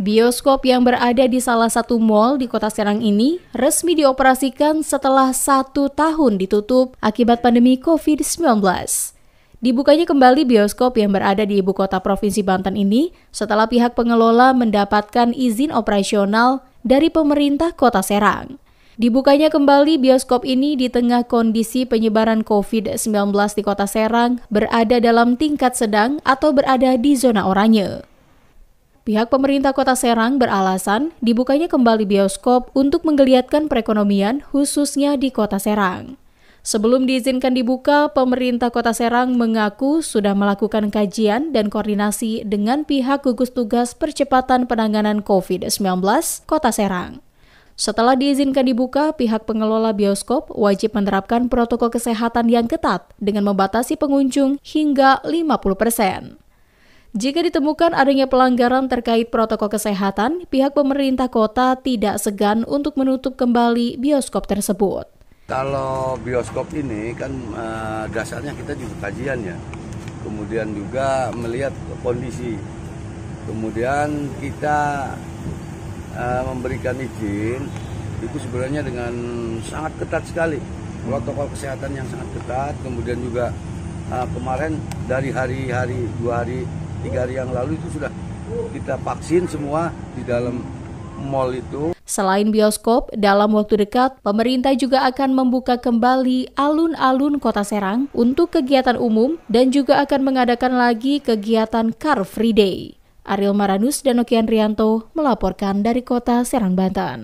Bioskop yang berada di salah satu mal di kota Serang ini resmi dioperasikan setelah satu tahun ditutup akibat pandemi COVID-19. Dibukanya kembali bioskop yang berada di ibu kota Provinsi Banten ini setelah pihak pengelola mendapatkan izin operasional dari pemerintah kota Serang. Dibukanya kembali bioskop ini di tengah kondisi penyebaran COVID-19 di kota Serang berada dalam tingkat sedang atau berada di zona oranye. Pihak pemerintah kota Serang beralasan dibukanya kembali bioskop untuk menggeliatkan perekonomian khususnya di kota Serang. Sebelum diizinkan dibuka, pemerintah kota Serang mengaku sudah melakukan kajian dan koordinasi dengan pihak gugus tugas percepatan penanganan COVID-19 kota Serang. Setelah diizinkan dibuka, pihak pengelola bioskop wajib menerapkan protokol kesehatan yang ketat dengan membatasi pengunjung hingga 50 persen. Jika ditemukan adanya pelanggaran terkait protokol kesehatan, pihak pemerintah kota tidak segan untuk menutup kembali bioskop tersebut. Kalau bioskop ini kan eh, dasarnya kita juga kajian ya, kemudian juga melihat kondisi, kemudian kita eh, memberikan izin itu sebenarnya dengan sangat ketat sekali protokol kesehatan yang sangat ketat, kemudian juga eh, kemarin dari hari-hari dua hari tiga hari yang lalu itu sudah kita vaksin semua di dalam mall itu. Selain bioskop, dalam waktu dekat, pemerintah juga akan membuka kembali alun-alun kota Serang untuk kegiatan umum dan juga akan mengadakan lagi kegiatan Car Free Day. Ariel Maranus dan Okian Rianto melaporkan dari kota Serang, Banten.